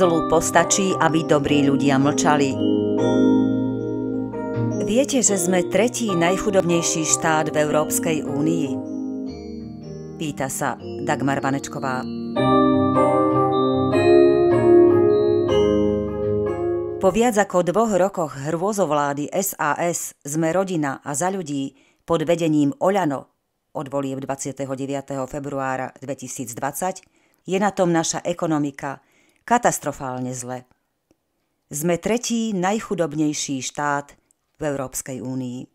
Zlu postačí, aby dobrí ľudia mlčali. Viete, že sme tretí najchudobnejší štát v Európskej únii? Pýta sa Dagmar Vanečková. Po viac ako dvoch rokoch hrôzovlády SAS sme rodina a za ľudí pod vedením Oľano od volieb 29. februára 2020 je na tom naša ekonomika – katastrofálne zle. Sme tretí najchudobnejší štát v Európskej únii.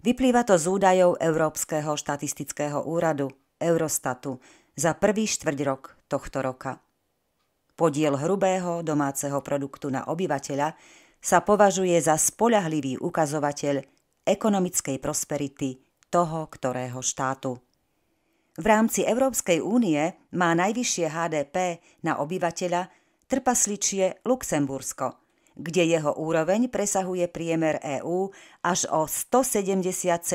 Vyplýva to z údajov Európskeho štatistického úradu, Eurostatu, za prvý štvrť rok tohto roka. Podiel hrubého domáceho produktu na obyvateľa sa považuje za spoľahlivý ukazovateľ ekonomickej prosperity toho ktorého štátu. V rámci Európskej únie má najvyššie HDP na obyvateľa trpasličie Luxembursko, kde jeho úroveň presahuje priemer EÚ až o 177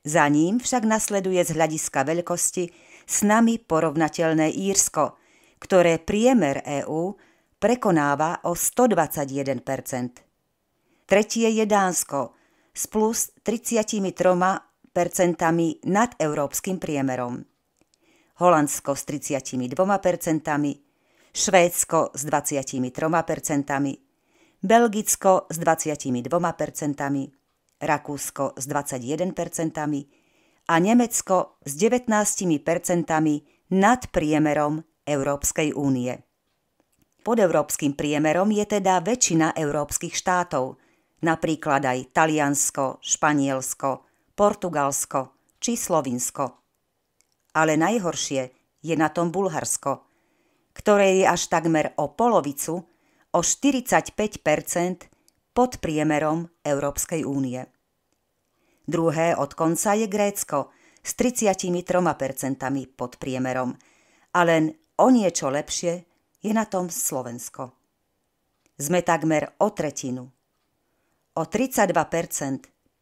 Za ním však nasleduje z hľadiska veľkosti s nami porovnateľné Írsko, ktoré priemer EÚ prekonáva o 121 Tretie je Dánsko s plus 33 nad európskym priemerom. Holandsko s 32%, Švédsko s 23%, Belgicko s 22%, Rakúsko s 21% a Nemecko s 19% nad priemerom Európskej únie. Pod európskym priemerom je teda väčšina európskych štátov, napríklad aj Taliansko, Španielsko, Portugalsko či Slovinsko. Ale najhoršie je na tom Bulharsko, ktoré je až takmer o polovicu, o 45 pod priemerom Európskej únie. Druhé od konca je Grécko s 33 pod priemerom a len o niečo lepšie je na tom Slovensko. Sme takmer o tretinu, o 32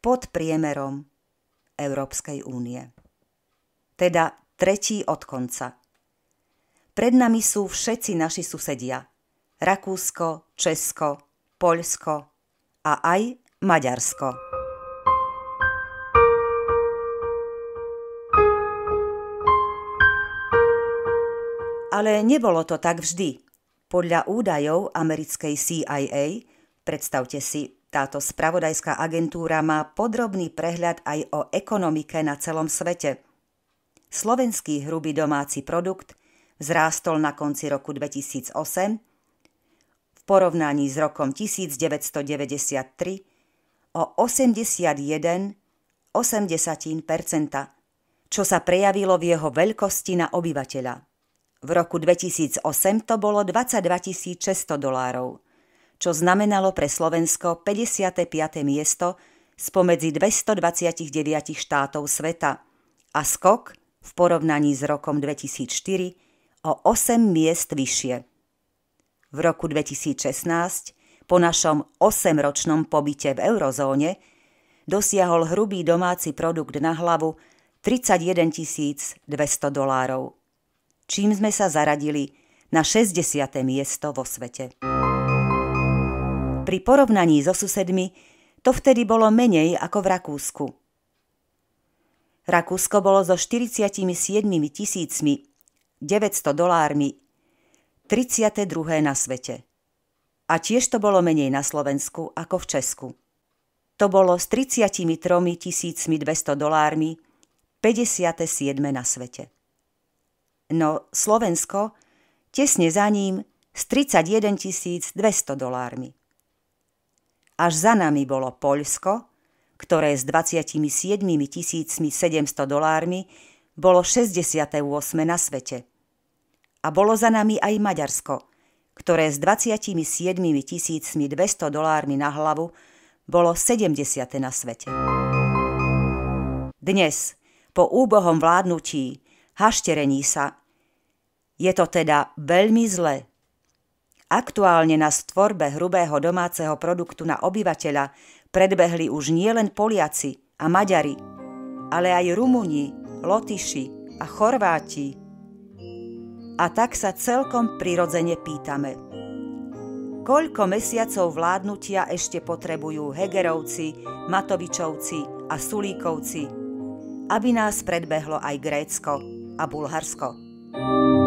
pod priemerom Európskej únie. Teda tretí od konca. Pred nami sú všetci naši susedia. Rakúsko, Česko, Poľsko a aj Maďarsko. Ale nebolo to tak vždy. Podľa údajov americkej CIA, predstavte si, táto spravodajská agentúra má podrobný prehľad aj o ekonomike na celom svete. Slovenský hrubý domáci produkt vzrástol na konci roku 2008 v porovnaní s rokom 1993 o 81 80 čo sa prejavilo v jeho veľkosti na obyvateľa. V roku 2008 to bolo 22 600 dolárov – čo znamenalo pre Slovensko 55. miesto spomedzi 229 štátov sveta a skok v porovnaní s rokom 2004 o 8 miest vyššie. V roku 2016 po našom 8-ročnom pobyte v eurozóne dosiahol hrubý domáci produkt na hlavu 31 200 dolárov, čím sme sa zaradili na 60. miesto vo svete pri porovnaní so susedmi to vtedy bolo menej ako v Rakúsku. Rakúsko bolo so 47 tisícmi 900 dolármi 32. na svete. A tiež to bolo menej na Slovensku ako v Česku. To bolo s 33 200 dolármi 57. na svete. No Slovensko tesne za ním s 31 200 dolármi. Až za nami bolo Poľsko, ktoré s 27 700 dolármi bolo 68. na svete. A bolo za nami aj Maďarsko, ktoré s 27 200 dolármi na hlavu bolo 70. na svete. Dnes, po úbohom vládnutí, hašterení sa, je to teda veľmi zle. Aktuálne na stvorbe hrubého domáceho produktu na obyvateľa predbehli už nielen Poliaci a Maďari, ale aj Rumuni, Lotyši a Chorváti. A tak sa celkom prirodzene pýtame, koľko mesiacov vládnutia ešte potrebujú Hegerovci, Matovičovci a Sulíkovci, aby nás predbehlo aj Grécko a Bulharsko. thank you